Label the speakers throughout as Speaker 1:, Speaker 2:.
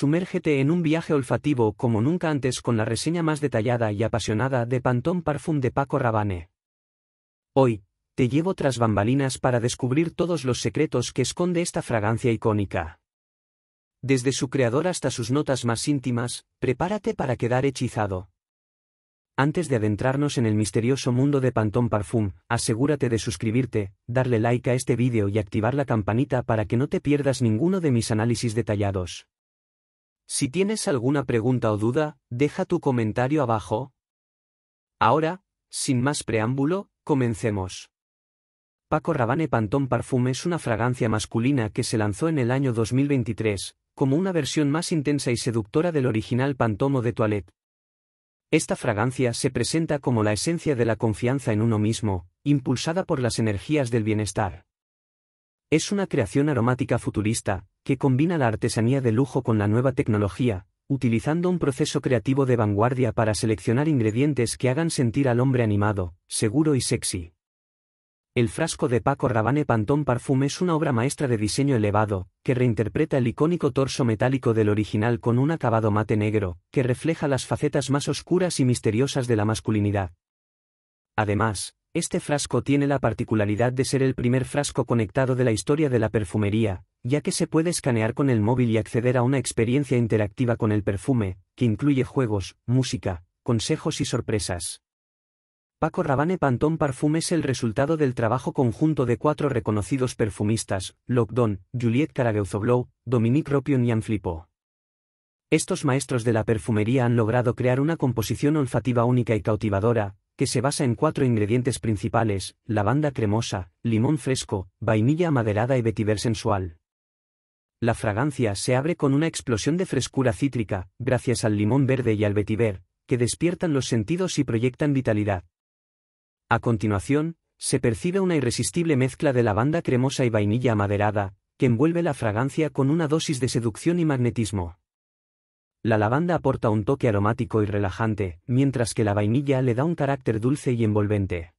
Speaker 1: Sumérgete en un viaje olfativo como nunca antes con la reseña más detallada y apasionada de Pantón Parfum de Paco Rabanne. Hoy, te llevo tras bambalinas para descubrir todos los secretos que esconde esta fragancia icónica. Desde su creador hasta sus notas más íntimas, prepárate para quedar hechizado. Antes de adentrarnos en el misterioso mundo de Pantón Parfum, asegúrate de suscribirte, darle like a este vídeo y activar la campanita para que no te pierdas ninguno de mis análisis detallados. Si tienes alguna pregunta o duda, deja tu comentario abajo. Ahora, sin más preámbulo, comencemos. Paco Rabanne Pantón Parfum es una fragancia masculina que se lanzó en el año 2023, como una versión más intensa y seductora del original Pantomo de Toilette. Esta fragancia se presenta como la esencia de la confianza en uno mismo, impulsada por las energías del bienestar. Es una creación aromática futurista, que combina la artesanía de lujo con la nueva tecnología, utilizando un proceso creativo de vanguardia para seleccionar ingredientes que hagan sentir al hombre animado, seguro y sexy. El frasco de Paco Rabanne Pantón Parfum es una obra maestra de diseño elevado, que reinterpreta el icónico torso metálico del original con un acabado mate negro, que refleja las facetas más oscuras y misteriosas de la masculinidad. Además, este frasco tiene la particularidad de ser el primer frasco conectado de la historia de la perfumería, ya que se puede escanear con el móvil y acceder a una experiencia interactiva con el perfume, que incluye juegos, música, consejos y sorpresas. Paco Rabanne Pantón Parfum es el resultado del trabajo conjunto de cuatro reconocidos perfumistas, Lockdown, Juliette Caragueuzoblou, Dominique Ropion y Anflipo. Estos maestros de la perfumería han logrado crear una composición olfativa única y cautivadora, que se basa en cuatro ingredientes principales, lavanda cremosa, limón fresco, vainilla amaderada y vetiver sensual. La fragancia se abre con una explosión de frescura cítrica, gracias al limón verde y al vetiver, que despiertan los sentidos y proyectan vitalidad. A continuación, se percibe una irresistible mezcla de lavanda cremosa y vainilla amaderada, que envuelve la fragancia con una dosis de seducción y magnetismo. La lavanda aporta un toque aromático y relajante, mientras que la vainilla le da un carácter dulce y envolvente.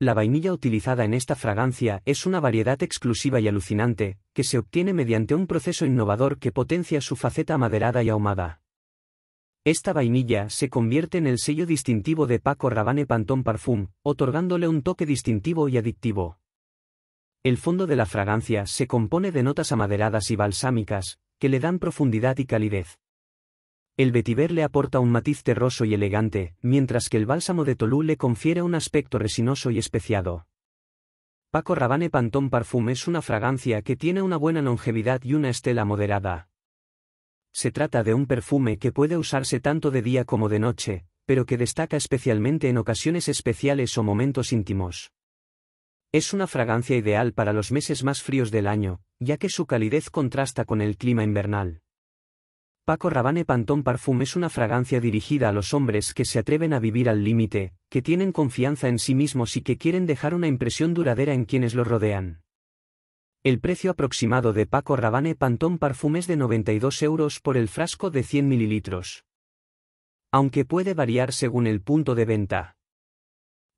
Speaker 1: La vainilla utilizada en esta fragancia es una variedad exclusiva y alucinante, que se obtiene mediante un proceso innovador que potencia su faceta amaderada y ahumada. Esta vainilla se convierte en el sello distintivo de Paco Rabanne Pantón Parfum, otorgándole un toque distintivo y adictivo. El fondo de la fragancia se compone de notas amaderadas y balsámicas, que le dan profundidad y calidez. El vetiver le aporta un matiz terroso y elegante, mientras que el bálsamo de Tolú le confiere un aspecto resinoso y especiado. Paco Rabanne Pantón Parfum es una fragancia que tiene una buena longevidad y una estela moderada. Se trata de un perfume que puede usarse tanto de día como de noche, pero que destaca especialmente en ocasiones especiales o momentos íntimos. Es una fragancia ideal para los meses más fríos del año, ya que su calidez contrasta con el clima invernal. Paco Rabanne Pantón Parfum es una fragancia dirigida a los hombres que se atreven a vivir al límite, que tienen confianza en sí mismos y que quieren dejar una impresión duradera en quienes los rodean. El precio aproximado de Paco Rabanne Pantón Parfum es de 92 euros por el frasco de 100 mililitros. Aunque puede variar según el punto de venta.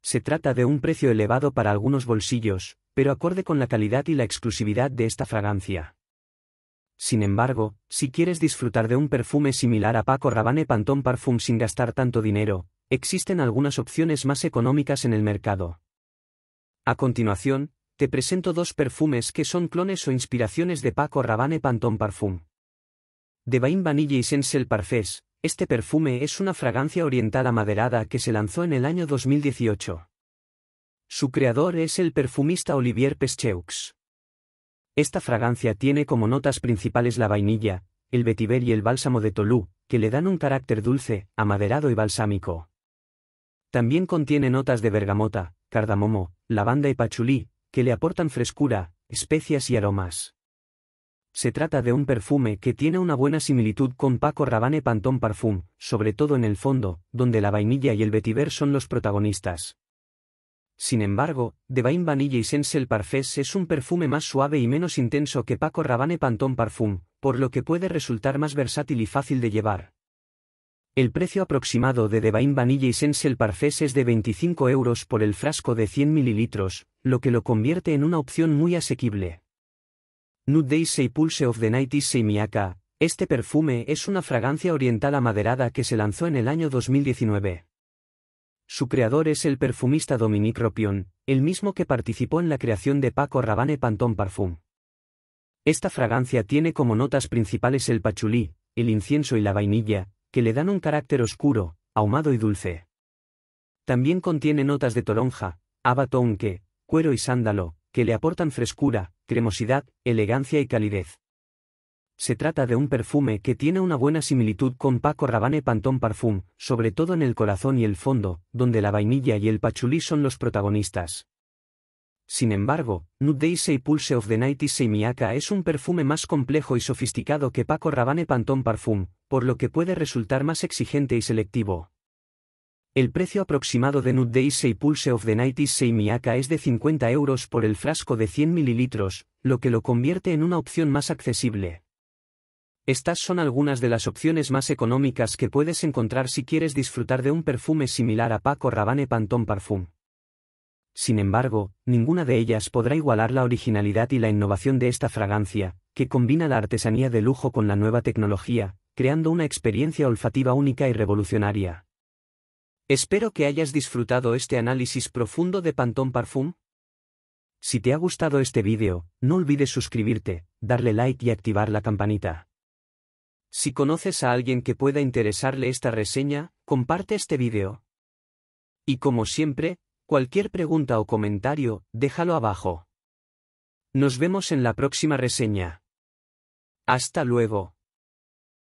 Speaker 1: Se trata de un precio elevado para algunos bolsillos, pero acorde con la calidad y la exclusividad de esta fragancia. Sin embargo, si quieres disfrutar de un perfume similar a Paco Rabanne Pantone Parfum sin gastar tanto dinero, existen algunas opciones más económicas en el mercado. A continuación, te presento dos perfumes que son clones o inspiraciones de Paco Rabanne Pantone Parfum. De Bain Vanille y Sensel Parfés, este perfume es una fragancia oriental amaderada que se lanzó en el año 2018. Su creador es el perfumista Olivier Pescheux. Esta fragancia tiene como notas principales la vainilla, el vetiver y el bálsamo de Tolú, que le dan un carácter dulce, amaderado y balsámico. También contiene notas de bergamota, cardamomo, lavanda y pachulí, que le aportan frescura, especias y aromas. Se trata de un perfume que tiene una buena similitud con Paco Rabanne Pantón Parfum, sobre todo en el fondo, donde la vainilla y el vetiver son los protagonistas. Sin embargo, de Bain Vanilla y es un perfume más suave y menos intenso que Paco Rabanne Pantone Parfum, por lo que puede resultar más versátil y fácil de llevar. El precio aproximado de Devain Vanilla y Sensel es de 25 euros por el frasco de 100 ml, lo que lo convierte en una opción muy asequible. Nude Days Pulse of the Night is Miaka, este perfume es una fragancia oriental amaderada que se lanzó en el año 2019. Su creador es el perfumista Dominique Ropion, el mismo que participó en la creación de Paco Rabanne Pantón Parfum. Esta fragancia tiene como notas principales el pachulí, el incienso y la vainilla, que le dan un carácter oscuro, ahumado y dulce. También contiene notas de toronja, abatonque, cuero y sándalo, que le aportan frescura, cremosidad, elegancia y calidez. Se trata de un perfume que tiene una buena similitud con Paco Rabanne Pantón Parfum, sobre todo en el corazón y el fondo, donde la vainilla y el pachulí son los protagonistas. Sin embargo, Nude Days Pulse of the Night y Seimiaka es un perfume más complejo y sofisticado que Paco Rabanne Pantón Parfum, por lo que puede resultar más exigente y selectivo. El precio aproximado de Nude Days Pulse of the Night y Seimiaka es de 50 euros por el frasco de 100 mililitros, lo que lo convierte en una opción más accesible. Estas son algunas de las opciones más económicas que puedes encontrar si quieres disfrutar de un perfume similar a Paco Rabanne Pantone Parfum. Sin embargo, ninguna de ellas podrá igualar la originalidad y la innovación de esta fragancia, que combina la artesanía de lujo con la nueva tecnología, creando una experiencia olfativa única y revolucionaria. Espero que hayas disfrutado este análisis profundo de Pantone Parfum. Si te ha gustado este vídeo, no olvides suscribirte, darle like y activar la campanita. Si conoces a alguien que pueda interesarle esta reseña, comparte este vídeo. Y como siempre, cualquier pregunta o comentario, déjalo abajo. Nos vemos en la próxima reseña. Hasta luego.